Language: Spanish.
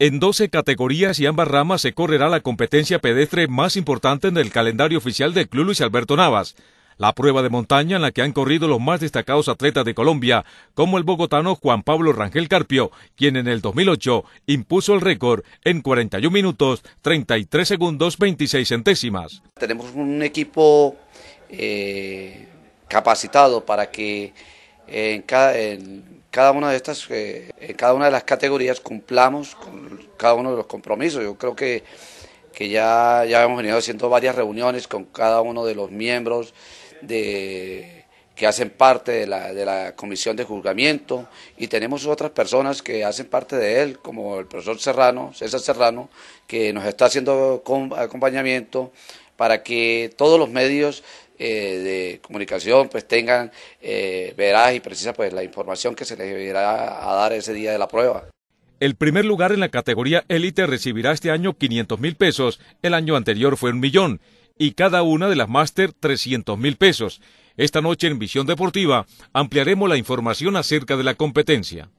En 12 categorías y ambas ramas se correrá la competencia pedestre más importante en el calendario oficial del Club Luis Alberto Navas. La prueba de montaña en la que han corrido los más destacados atletas de Colombia, como el bogotano Juan Pablo Rangel Carpio, quien en el 2008 impuso el récord en 41 minutos 33 segundos 26 centésimas. Tenemos un equipo eh, capacitado para que en cada, en cada una de estas, eh, en cada una de las categorías cumplamos con cada uno de los compromisos. Yo creo que, que ya, ya hemos venido haciendo varias reuniones con cada uno de los miembros de que hacen parte de la, de la, comisión de juzgamiento y tenemos otras personas que hacen parte de él, como el profesor Serrano, César Serrano, que nos está haciendo acompañamiento para que todos los medios eh, de comunicación pues tengan eh, veraz y precisa pues la información que se les irá a dar ese día de la prueba. El primer lugar en la categoría élite recibirá este año 500 mil pesos, el año anterior fue un millón, y cada una de las máster 300 mil pesos. Esta noche en Visión Deportiva ampliaremos la información acerca de la competencia.